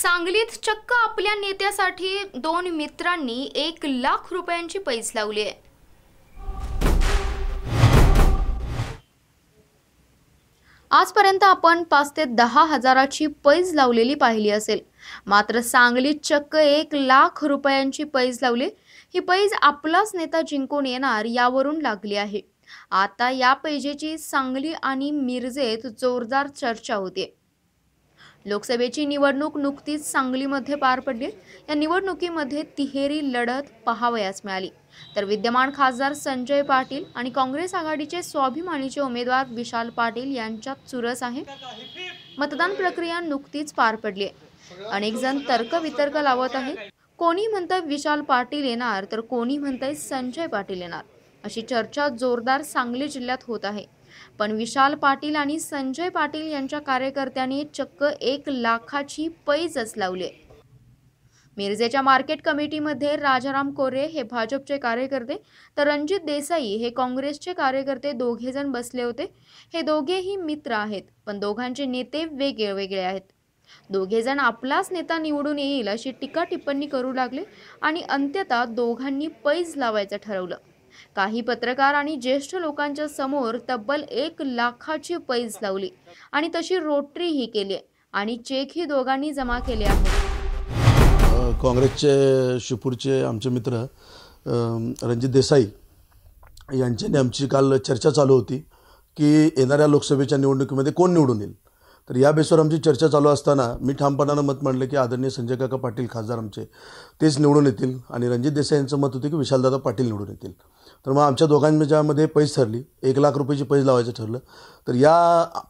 सांगलीत चक्क आपल्या नेत्यासाठी दोन मित्रांनी एक लाख रुपयांची पैस लावली आहे आजपर्यंत आपण पाच ते दहा हजाराची पैज लावलेली पाहिली असेल मात्र सांगलीत चक्क एक लाख रुपयांची पैज लावली ही पैज आपलाच नेता जिंकून येणार यावरून लागली आहे आता या पैजेची सांगली आणि मिरजेत जोरदार चर्चा होते लोकसभेची निवडणूक नुकतीच सांगलीमध्ये पार पडली या निवडणुकीमध्ये तिहेरी लढत पहावयास मिळाली तर विद्यमान खासदार संजय पाटील आणि काँग्रेस आघाडीचे स्वाभिमानीचे उमेदवार विशाल पाटील यांच्यात चुरस आहे मतदान प्रक्रिया नुकतीच पार पडली आहे अनेक जण तर्कवितर्क लावत आहेत कोणी म्हणतंय विशाल पाटील येणार तर कोणी म्हणतंय संजय पाटील येणार अशी चर्चा जोरदार सांगली जिल्ह्यात होत आहे पण विशाल पाटील आणि संजय पाटील यांच्या कार्यकर्त्यांनी चक्क एक लाखाची पैजच लावली मिरजेच्या मार्केट कमिटीमध्ये राजाराम कोरे हे भाजपचे कार्यकर्ते तर रणजित देसाई हे काँग्रेसचे कार्यकर्ते जण बसले होते हे दोघेही मित्र आहेत पण दोघांचे नेते वेगळे वेगळे आहेत जण आपलाच नेता निवडून येईल अशी टीका टिप्पणी करू लागले आणि अंत्यता दोघांनी पैज लावायचं ठरवलं काही पत्रकार आणि ज्येष्ठ लोकांच्या समोर तब्बल एक लाखाची पैस लावली आणि तशी रोटरी ही केली आणि चेक ही दोघांनी जमा केले आहे काँग्रेसचे शिपूरचे आमचे मित्र रणजित देसाई यांच्याने आमची काल चर्चा चालू होती की येणाऱ्या लोकसभेच्या निवडणुकीमध्ये कोण निवडून येईल तर या बेसवर आमची चर्चा चालू असताना मी ठामपणानं मत मांडलं की आदरणीय संजय काका पाटील खासदार आमचे तेच निवडून येतील आणि रणजित देसाई यांचं मत होतं की विशालदादा पाटील निवडून येतील तर मग आमच्या दोघांच्यामध्ये पैसे ठरली एक लाख रुपयाची पैसे लावायचं ठरलं तर या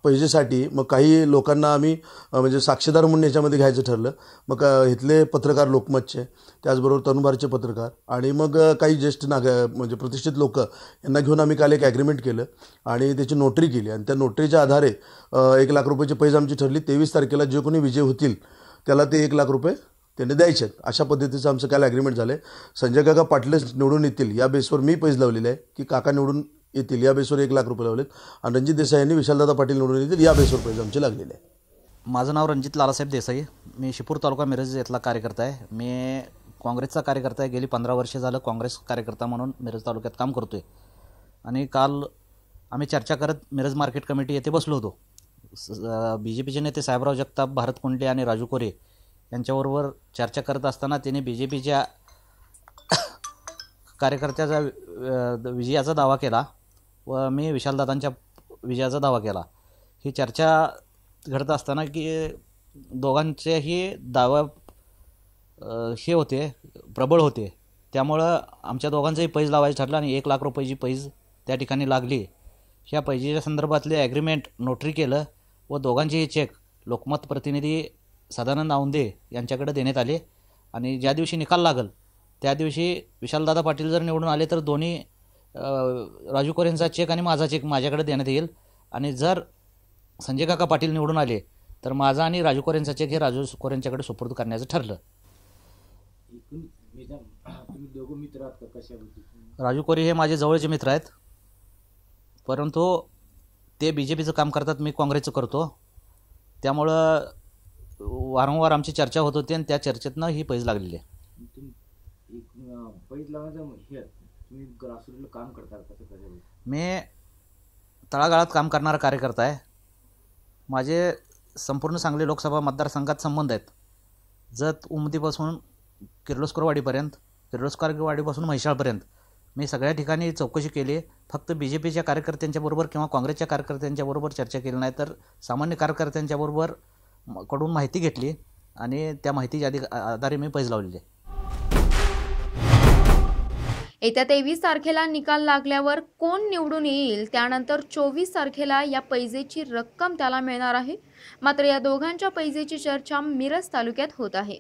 पैजेसाठी मग काही लोकांना आम्ही म्हणजे साक्षीदार म्हणून याच्यामध्ये घ्यायचं ठरलं मग इथले पत्रकार लोकमतचे त्याचबरोबर तरुणभारचे पत्रकार आणि मग काही ज्येष्ठ नाग म्हणजे प्रतिष्ठित लोक यांना घेऊन आम्ही काल एक ॲग्रीमेंट केलं आणि त्याची नोटरी केली आणि त्या नोटरीच्या आधारे एक लाख रुपयाची पैसे आमची ठरली तेवीस तारखेला जे कोणी विजय होतील त्याला ते एक लाख रुपये त्यांनी द्यायचे आहेत अशा पद्धतीचं आमचं काल ॲग्रीमेंट झालं आहे संजय काका पाटील निवडून येतील या बेसवर मी पैसे लावलेले आहे की काका निवडून येतील या बेसवर एक लाख रुपये लावलेत आणि रणजित देसाई यांनी विशालदादा पाटील निवडून येतील या बेसवर पैसे आमचे लागलेले आहे माझं नाव रणजित लालासाहेब देसाई मी शिपूर तालुका मिरज येथला कार्यकर्ता आहे मी काँग्रेसचा कार्यकर्ता आहे गेली पंधरा वर्षे झालं काँग्रेस कार्यकर्ता म्हणून मिरज तालुक्यात काम करतो आहे आणि काल आम्ही चर्चा करत मिरज मार्केट कमिटी येथे बसलो होतो बी जे पीचे नेते साहेबराव जगताप भारत कुंडले आणि राजू कोरे यांच्याबरोबर चर्चा करत असताना त्यांनी बी जे पीच्या कार्यकर्त्याचा विजयाचा दावा केला व मी विशालदादांच्या विजयाचा दावा केला ही चर्चा घडत असताना की दोघांचेही दावा हे होते प्रबळ होते त्यामुळं आमच्या दोघांचाही पैज लावायचं ठरलं आणि एक लाख रुपयाची पैज त्या ठिकाणी लागली ह्या पैजेच्या संदर्भातले ॲग्रीमेंट नोटरी केलं व दोघांचेही चेक लोकमत प्रतिनिधी सदानंद औंदे यांच्याकडे देण्यात आले आणि ज्या दिवशी निकाल लागल त्या दिवशी विशालदादा पाटील जर निवडून आले तर दोन्ही राजू कोरेंचा चेक आणि माझा चेक माझ्याकडे देण्यात येईल आणि जर संजय काका पाटील निवडून आले तर माझा आणि राजू कोरेंचा चेक हे राजू कोरेंच्याकडे सुपूर्द करण्याचं ठरलं राजू कोरे हे माझे जवळचे मित्र आहेत परंतु ते बी जे पीचं काम करतात मी काँग्रेसचं करतो त्यामुळं वारंवार आमची चर्चा होत होती आणि त्या चर्चेतनं ही पैज लागलेली आहे काम मी तळागाळात काम करणारा कार्यकर्ता आहे माझे संपूर्ण सांगली लोकसभा मतदारसंघात संबंध आहेत जत उमदीपासून किर्लोस्करवाडीपर्यंत किर्लोस्करवाडीपासून म्हैशाळपर्यंत मी सगळ्या ठिकाणी चौकशी केली फक्त बी जे पीच्या कार्यकर्त्यांच्याबरोबर किंवा काँग्रेसच्या कार्यकर्त्यांच्याबरोबर चर्चा केली नाही तर सामान्य कार्यकर्त्यांच्याबरोबर कडून माहिती घेतली आणि त्या माहितीच्या आधारे मी पैज लावलेले येत्या तेवीस तारखेला निकाल लागल्यावर कोण निवडून येईल त्यानंतर चोवीस तारखेला या पैजेची रक्कम त्याला मिळणार आहे मात्र या दोघांच्या पैजेची चर्चा मिरज तालुक्यात होत आहे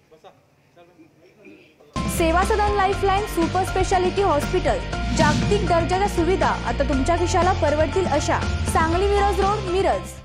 Seva Sadan lifeline super speciality hospital जागतिक दर्जाच्या सुविधा आता तुमच्या खिशाला परवडतील अशा सांगली मिरज रोड मिरज